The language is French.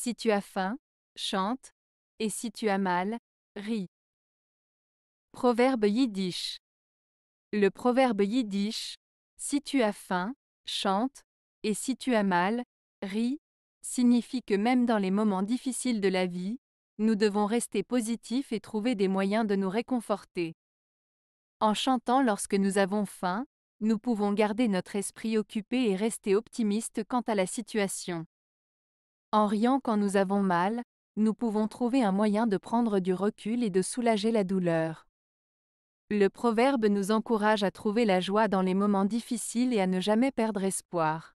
Si tu as faim, chante, et si tu as mal, ris. Proverbe yiddish. Le proverbe yiddish, si tu as faim, chante, et si tu as mal, ris, signifie que même dans les moments difficiles de la vie, nous devons rester positifs et trouver des moyens de nous réconforter. En chantant lorsque nous avons faim, nous pouvons garder notre esprit occupé et rester optimistes quant à la situation. En riant quand nous avons mal, nous pouvons trouver un moyen de prendre du recul et de soulager la douleur. Le proverbe nous encourage à trouver la joie dans les moments difficiles et à ne jamais perdre espoir.